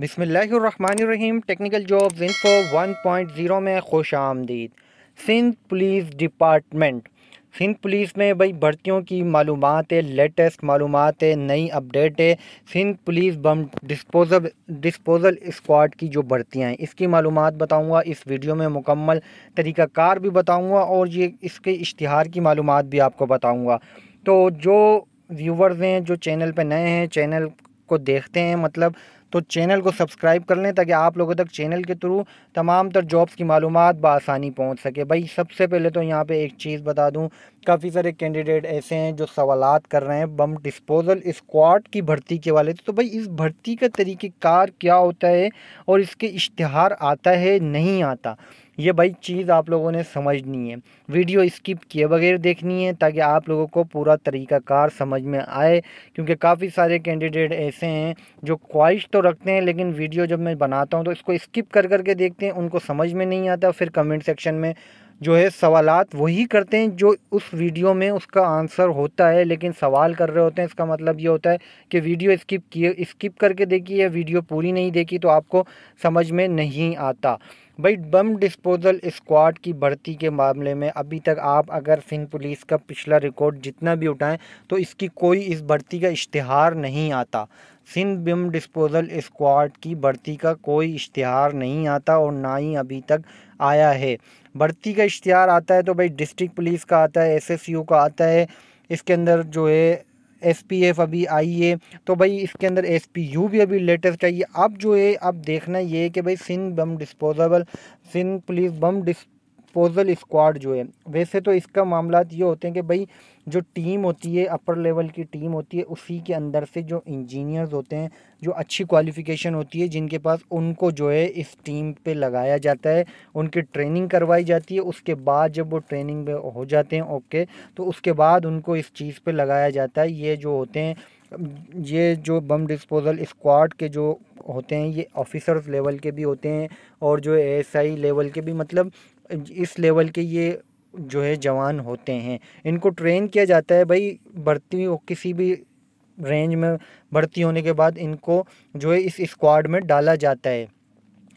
बिसमीम technical job विंफो 1.0 में खुश आमदीद Sindh police department Sindh police में भाई भर्तियों की मालूम है लेटेस्ट मालूम है नई अपडेट है Sindh police bomb disposal disposal squad की जो भर्तियाँ हैं इसकी मालूम बताऊँगा इस वीडियो में मुकम्मल तरीक़ाकार भी बताऊँगा और ये इसके इश्तहार की मालूम भी आपको बताऊँगा तो जो व्यूवर्स हैं जो चैनल पर नए हैं चैनल को देखते हैं मतलब तो चैनल को सब्सक्राइब कर लें ताकि आप लोगों तक चैनल के थ्रू तमाम तर जॉब्स की मालूम बसानी पहुँच सके भाई सबसे पहले तो यहाँ पर एक चीज़ बता दूँ काफ़ी सारे कैंडिडेट ऐसे हैं जो सवाल कर रहे हैं बम डिस्पोजल स्क्वाड की भर्ती के वाले तो भाई इस भर्ती का तरीक़ेकार क्या होता है और इसके इश्तहार आता है नहीं आता ये भाई चीज़ आप लोगों ने समझनी है वीडियो स्किप किए बगैर देखनी है ताकि आप लोगों को पूरा तरीकाकार समझ में आए क्योंकि काफ़ी सारे कैंडिडेट ऐसे हैं जो ख्वाहिश तो रखते हैं लेकिन वीडियो जब मैं बनाता हूँ तो इसको स्किप कर करके देखते हैं उनको समझ में नहीं आता फिर कमेंट सेक्शन में जो है सवालात वही करते हैं जो उस वीडियो में उसका आंसर होता है लेकिन सवाल कर रहे होते हैं इसका मतलब ये होता है कि वीडियो स्किप किए स्किप करके देखी या वीडियो पूरी नहीं देखी तो आपको समझ में नहीं आता भाई बम डिस्पोजल स्क्वाड की भर्ती के मामले में अभी तक आप अगर सिंध पुलिस का पिछला रिकॉर्ड जितना भी उठाएं तो इसकी कोई इस भर्ती का इश्तहार नहीं आता सिंध बम डिस्पोजल स्क्वाड की भर्ती का कोई इश्तहार नहीं आता और ना ही अभी तक आया है भर्ती का इश्तहार आता है तो भाई डिस्ट्रिक्ट पुलिस का आता है एस का आता है इसके अंदर जो है एस पी एफ अभी आई है तो भाई इसके अंदर एस पी यू भी अभी लेटेस्ट आई है अब जो है अब देखना ये है कि भाई Sindh bomb disposable Sindh police bomb डिस्प डिस्पोजल स्क्वाड जो है वैसे तो इसका मामला ये होते हैं कि भाई जो टीम होती है अपर लेवल की टीम होती है उसी के अंदर से जो इंजीनियर्स होते हैं जो अच्छी क्वालिफ़िकेशन होती है जिनके पास उनको जो है इस टीम पे लगाया जाता है उनकी ट्रेनिंग करवाई जाती है उसके बाद जब वो ट्रेनिंग में हो जाते हैं ओके तो उसके बाद उनको इस चीज़ पर लगाया जाता है ये जो होते हैं ये जो बम डिस्पोज़ल स्क्वाड के जो होते हैं ये ऑफिसर्स लेवल के भी होते हैं और जो एएसआई लेवल के भी मतलब इस लेवल के ये जो है जवान होते हैं इनको ट्रेन किया जाता है भाई भर्ती किसी भी रेंज में भर्ती होने के बाद इनको जो है इस स्क्वाड में डाला जाता है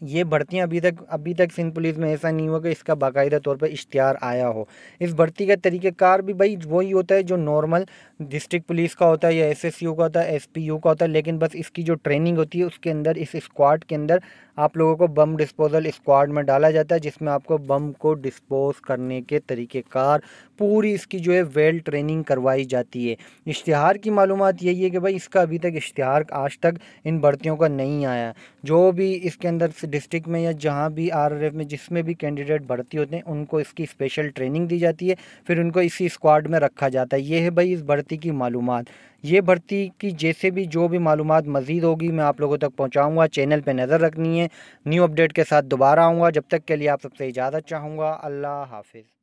ये भर्तियाँ अभी तक अभी तक सिंध पुलिस में ऐसा नहीं हुआ कि इसका बाकायदा तौर पर इश्तहार आया हो इस भर्ती का तरीक़ार भी भाई वही होता है जो नॉर्मल डिस्ट्रिक्ट पुलिस का होता है या एस एस यू का होता है एस पी यू का होता है लेकिन बस इसकी जो ट्रेनिंग होती है उसके अंदर इस स्क्वाड के अंदर आप लोगों को बम डिस्पोजल स्क्वाड में डाला जाता है जिसमें आपको बम को डिस्पोज करने के तरीक़ेकार पूरी इसकी जो है वेल ट्रेनिंग करवाई जाती है इश्तहार की मालूम यही है कि भाई इसका अभी तक इश्तहार आज तक इन भर्तियों का नहीं आया जो भी इसके अंदर डिस्ट्रिक्ट में या जहाँ भी आर में जिसमें भी कैंडिडेट भर्ती होते हैं उनको इसकी स्पेशल ट्रेनिंग दी जाती है फिर उनको इसी स्क्वाड में रखा जाता है ये है भाई इस भर्ती की मालूम ये भर्ती की जैसे भी जो भी मालूम मज़ीद होगी मैं आप लोगों तक पहुँचाऊँगा चैनल पर नज़र रखनी है न्यू अपडेट के साथ दोबारा आऊँगा जब तक के लिए आप सबसे इजाज़त चाहूँगा अल्लाह हाफिज़